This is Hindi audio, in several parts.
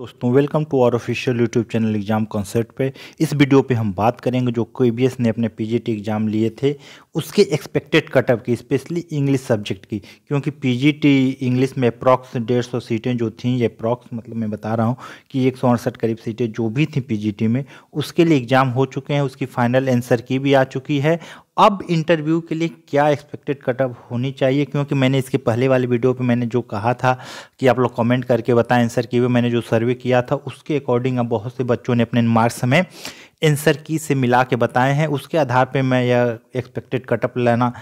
दोस्तों welcome to our official YouTube channel exam concept पे इस वीडियो पे हम बात करेंगे जो के ने अपने पीजीटी एग्ज़ाम लिए थे उसके एक्सपेक्टेड कटअप की स्पेशली इंग्लिश सब्जेक्ट की क्योंकि पीजीटी इंग्लिश में अप्रॉक्स डेढ़ सौ सीटें जो थी ये अप्रॉक्स मतलब मैं बता रहा हूँ कि एक सौ अड़सठ करीब सीटें जो भी थी पी में उसके लिए एग्ज़ाम हो चुके हैं उसकी फ़ाइनल आंसर की भी आ चुकी है अब इंटरव्यू के लिए क्या एक्सपेक्टेड कटअप होनी चाहिए क्योंकि मैंने इसके पहले वाले वीडियो पे मैंने जो कहा था कि आप लोग कमेंट करके बताएं आंसर किए हुए मैंने जो सर्वे किया था उसके अकॉर्डिंग अब बहुत से बच्चों ने अपने मार्क्स हमें आंसर की से मिला के बताए हैं उसके आधार पर मैं यह एक्सपेक्टेड कटअप लेना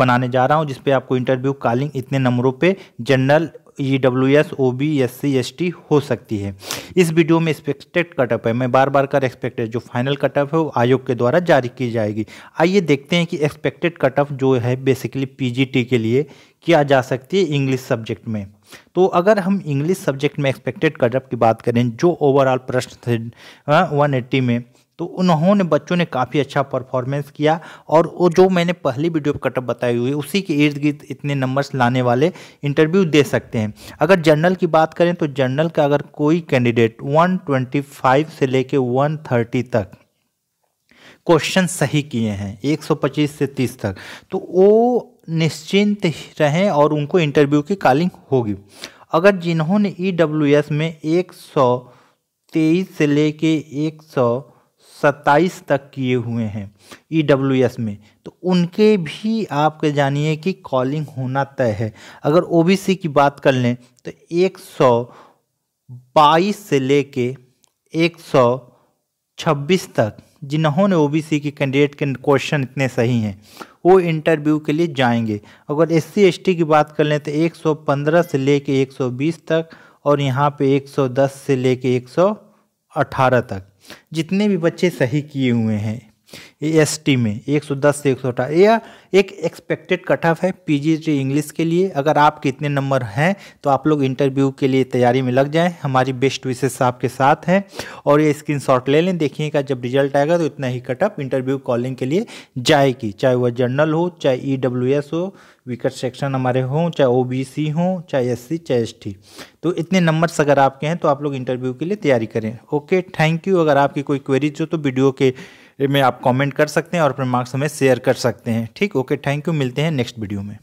बनाने जा रहा हूँ जिसपे आपको इंटरव्यू कॉलिंग इतने नंबरों पर general E W S O B C S C S T सकती है इस वीडियो में एक्सपेक्टेड कटअप है मैं बार बार कर एक्सपेक्टेड जो फाइनल कटअप है वो आयोग के द्वारा जारी की जाएगी आइए देखते हैं कि एक्सपेक्टेड कटअप जो है बेसिकली पीजीटी के लिए किया जा सकती है इंग्लिश सब्जेक्ट में तो अगर हम इंग्लिश सब्जेक्ट में एक्सपेक्टेड कटअप की बात करें जो ओवरऑल प्रश्न थे वन हाँ, एट्टी में तो उन्होंने बच्चों ने काफ़ी अच्छा परफॉर्मेंस किया और वो जो मैंने पहली वीडियो पर कटअप बताई हुई उसी के इर्द गिर्द इतने नंबर्स लाने वाले इंटरव्यू दे सकते हैं अगर जनरल की बात करें तो जनरल का अगर कोई कैंडिडेट 125 से लेके 130 तक क्वेश्चन सही किए हैं 125 से 30 तक तो वो निश्चिंत रहें और उनको इंटरव्यू की कॉलिंग होगी अगर जिन्होंने ई e में एक सौ तेईस से लेके एक सौ सत्ताईस तक किए हुए हैं ई डब्ल्यू एस में तो उनके भी आपके जानिए कि कॉलिंग होना तय है अगर ओ बी सी की बात कर लें तो एक सौ बाईस से ले कर एक सौ छब्बीस तक जिन्होंने ओ बी सी के कैंडिडेट के क्वेश्चन इतने सही हैं वो इंटरव्यू के लिए जाएंगे अगर एस सी एस टी की बात कर लें तो एक सौ पंद्रह से ले कर एक सौ बीस तक और यहाँ पे एक सौ दस से ले कर एक सौ अठारह तक जितने भी बच्चे सही किए हुए हैं एस टी में एक सौ दस से एक सौ अठारह यह एक एक्सपेक्टेड कट ऑफ है पी जी इंग्लिश के लिए अगर आपके इतने नंबर हैं तो आप लोग इंटरव्यू के लिए तैयारी में लग जाएं हमारी बेस्ट विशेष आपके साथ हैं और ये स्क्रीन शॉट ले लें देखिएगा जब रिजल्ट आएगा तो इतना ही कट ऑफ इंटरव्यू कॉलिंग के लिए जाएगी चाहे वह जर्नल हो चाहे ई डब्ल्यू एस हो विकट सेक्शन हमारे हों चाहे ओ बी सी हों चाहे एस सी चाहे एस टी तो इतने नंबर्स अगर आपके हैं तो आप लोग इंटरव्यू के लिए तैयारी करें ओके थैंक यू अगर आपकी कोई क्वेरीज हो तो वीडियो के में आप कमेंट कर सकते हैं और अपने मार्क्स हमें शेयर कर सकते हैं ठीक ओके थैंक यू मिलते हैं नेक्स्ट वीडियो में